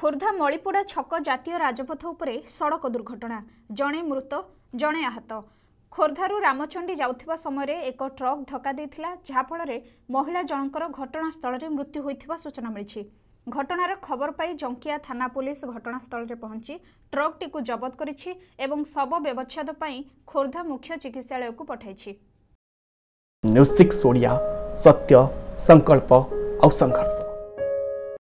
ଖୋର୍ଦ୍ଧା ମଳିପୁଡ଼ା ଛକ ଜାତୀୟ ରାଜପଥ ଉପରେ ସଡ଼କ ଦୁର୍ଘଟଣା ଜଣେ ମୃତ ଜଣେ ଆହତ ଖୋର୍ଦ୍ଧାରୁ ରାମଚଣ୍ଡୀ ଯାଉଥିବା ସମୟରେ ଏକ ଟ୍ରକ୍ ଧକ୍କା ଦେଇଥିଲା ଯାହାଫଳରେ ମହିଳା ଜଣଙ୍କର ଘଟଣାସ୍ଥଳରେ ମୃତ୍ୟୁ ହୋଇଥିବା ସୂଚନା ମିଳିଛି ଘଟଣାର ଖବର ପାଇ ଜଙ୍କିଆ ଥାନା ପୁଲିସ୍ ଘଟଣାସ୍ଥଳରେ ପହଞ୍ଚି ଟ୍ରକ୍ଟିକୁ ଜବତ କରିଛି ଏବଂ ଶବ ବ୍ୟବଚ୍ଛେଦ ପାଇଁ ଖୋର୍ଦ୍ଧା ମୁଖ୍ୟ ଚିକିତ୍ସାଳୟକୁ ପଠାଇଛି ନ୍ୟୁଜ୍ ସିକ୍ସ ଓଡ଼ିଆ ସତ୍ୟ ସଂକଳ୍ପ ଆଉ ସଂଘର୍ଷ